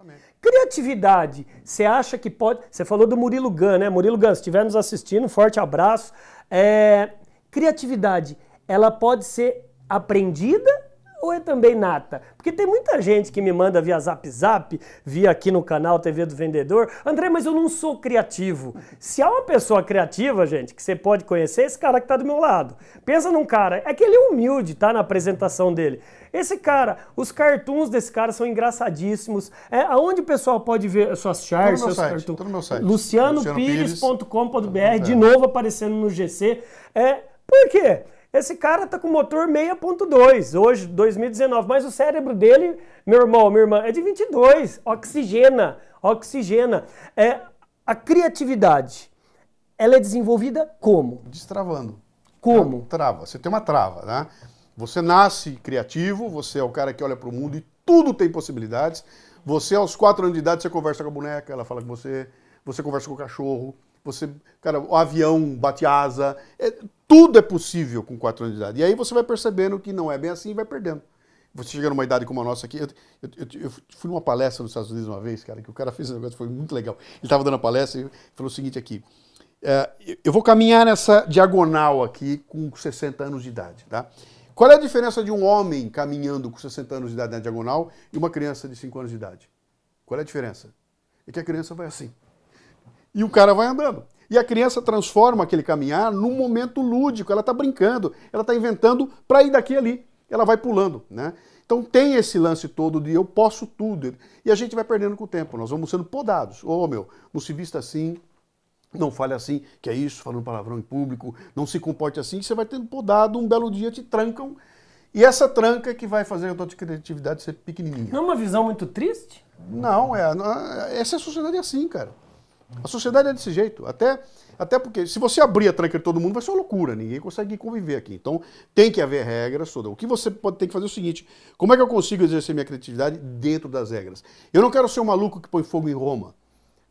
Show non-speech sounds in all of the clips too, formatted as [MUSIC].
Exatamente. Criatividade, você acha que pode. Você falou do Murilo Gan, né? Murilo Gan, se estiver nos assistindo, um forte abraço. É... Criatividade, ela pode ser aprendida ou é também nata? Porque tem muita gente que me manda via Zap Zap, via aqui no canal TV do Vendedor, André, mas eu não sou criativo. Se há uma pessoa criativa, gente, que você pode conhecer, é esse cara que está do meu lado. Pensa num cara, é que ele é humilde, tá? Na apresentação dele. Esse cara, os cartoons desse cara são engraçadíssimos. É aonde o pessoal pode ver suas charts, seus site, cartoons. no meu site. Lucianopires.com.br, de novo aparecendo no GC. É, por quê? Esse cara tá com motor 6.2 hoje, 2019, mas o cérebro dele, meu irmão, minha irmã, é de 22. Oxigena, oxigena. É a criatividade. Ela é desenvolvida como? Destravando. Como? trava. Você tem uma trava, né? Você nasce criativo, você é o cara que olha para o mundo e tudo tem possibilidades. Você, aos quatro anos de idade, você conversa com a boneca, ela fala com você, você conversa com o cachorro, você, cara, o avião bate asa. É, tudo é possível com 4 anos de idade. E aí você vai percebendo que não é bem assim e vai perdendo. Você chega numa idade como a nossa aqui. Eu, eu, eu, fui numa palestra nos Estados Unidos uma vez, cara, que o cara fez um negócio, foi muito legal. Ele estava dando a palestra e falou o seguinte aqui. É, eu vou caminhar nessa diagonal aqui com 60 anos de idade, tá? Qual é a diferença de um homem caminhando com 60 anos de idade na diagonal e uma criança de 5 anos de idade? Qual é a diferença? É que a criança vai assim e o cara vai andando. E a criança transforma aquele caminhar num momento lúdico, ela está brincando, ela está inventando para ir daqui ali, ela vai pulando, né? Então tem esse lance todo de eu posso tudo. E a gente vai perdendo com o tempo, nós vamos sendo podados. Ô oh, meu, não se vista assim, não fale assim, que é isso, falando palavrão em público, não se comporte assim, você vai tendo podado, um belo dia te trancam. E essa tranca é que vai fazer a tua criatividade ser pequenininha. Não é uma visão muito triste? Não, é. é essa sociedade é assim, cara. A sociedade é desse jeito. Até, até porque se você abrir a tranca de todo mundo, vai ser uma loucura. Ninguém consegue conviver aqui. Então tem que haver regras. Toda. O que você pode ter que fazer é o seguinte: como é que eu consigo exercer minha criatividade dentro das regras? Eu não quero ser o maluco que põe fogo em Roma,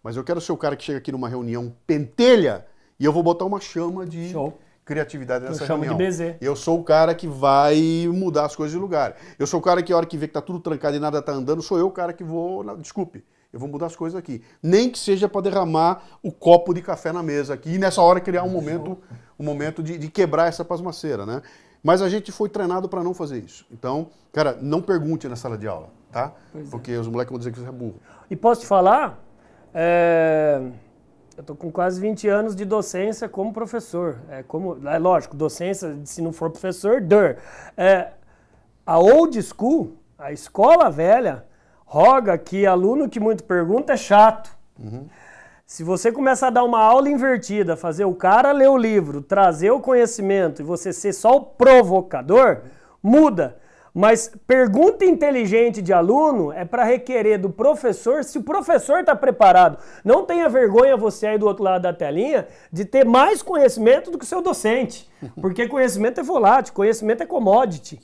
mas eu quero ser o cara que chega aqui numa reunião pentelha e eu vou botar uma chama de. Show criatividade nessa reunião. De BZ. Eu sou o cara que vai mudar as coisas de lugar. Eu sou o cara que a hora que vê que tá tudo trancado e nada tá andando, sou eu o cara que vou, desculpe, eu vou mudar as coisas aqui. Nem que seja para derramar o copo de café na mesa aqui e nessa hora criar um momento, um momento de, de quebrar essa pasmaceira, né? Mas a gente foi treinado para não fazer isso. Então, cara, não pergunte na sala de aula, tá? Pois é. Porque é. os moleques vão dizer que você é burro. E posso te falar? É... Eu tô com quase 20 anos de docência como professor. É, como... é lógico, docência, se não for professor, der. É... A old school, a escola velha, roga que aluno que muito pergunta é chato. Uhum. Se você começar a dar uma aula invertida, fazer o cara ler o livro, trazer o conhecimento e você ser só o provocador, muda. Mas pergunta inteligente de aluno é para requerer do professor se o professor está preparado. Não tenha vergonha você aí do outro lado da telinha de ter mais conhecimento do que o seu docente. [LAUGHS] Porque conhecimento é volátil, conhecimento é commodity.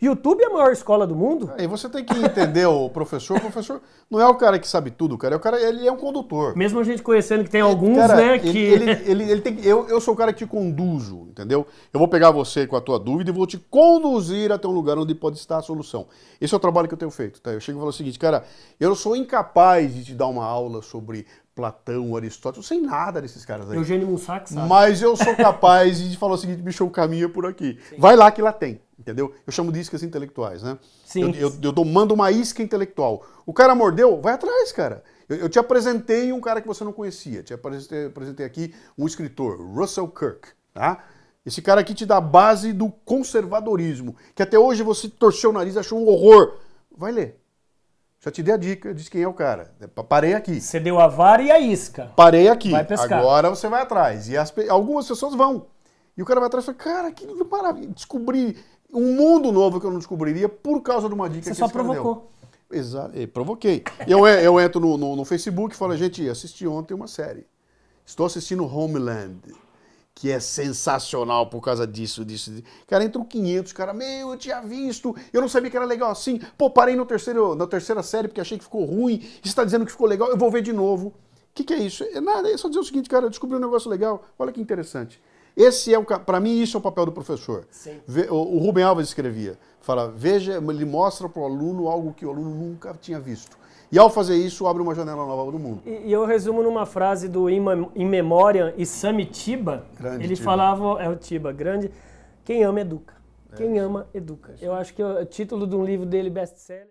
YouTube é a maior escola do mundo. E você tem que entender o professor. O professor não é o cara que sabe tudo, cara. É o cara, ele é um condutor. Mesmo a gente conhecendo que tem alguns, cara, né? Ele, que... ele, [LAUGHS] ele, ele tem, eu, eu sou o cara que te conduzo, entendeu? Eu vou pegar você com a tua dúvida e vou te conduzir até um lugar onde onde pode estar a solução. Esse é o trabalho que eu tenho feito. Tá? Eu chego e falo o seguinte, cara, eu sou incapaz de te dar uma aula sobre Platão, Aristóteles, sem nada desses caras aí. Eugênio Mussac sabe. Mas eu sou capaz de falar o seguinte, bicho, o caminho é por aqui. Sim. Vai lá que lá tem, entendeu? Eu chamo de iscas intelectuais, né? Sim. Eu, eu, eu dou, mando uma isca intelectual. O cara mordeu, vai atrás, cara. Eu, eu te apresentei um cara que você não conhecia. Te apresentei, apresentei aqui um escritor, Russell Kirk, tá? Esse cara aqui te dá a base do conservadorismo, que até hoje você torceu o nariz, achou um horror. Vai ler. Já te dei a dica, diz quem é o cara. É, parei aqui. Você deu a vara e a isca. Parei aqui. Vai pescar. Agora você vai atrás. E as, algumas pessoas vão. E o cara vai atrás e fala, cara, que livro Descobri um mundo novo que eu não descobriria por causa de uma dica você que Você só provocou. Deu. Exato, eu eh, provoquei. Eu, eu entro no, no, no Facebook e falo, gente, assisti ontem uma série. Estou assistindo Homeland que é sensacional por causa disso, disso. disso. Cara, entram 500, cara, meu, eu tinha visto, eu não sabia que era legal assim. Pô, parei no terceiro, na terceira série porque achei que ficou ruim, você está dizendo que ficou legal, eu vou ver de novo. O que, que é isso? É nada, é só dizer o seguinte, cara, eu descobri um negócio legal, olha que interessante. Esse é o para mim isso é o papel do professor. Ve, o, o Rubem Alves escrevia, fala, veja, ele mostra para o aluno algo que o aluno nunca tinha visto. E ao fazer isso, abre uma janela nova do mundo. E, e eu resumo numa frase do In Memoriam Isami Tiba. Grande ele Tiba. falava, é o Tiba, grande, quem ama educa. É. Quem ama educa. É. Eu acho que o título de um livro dele, best-seller.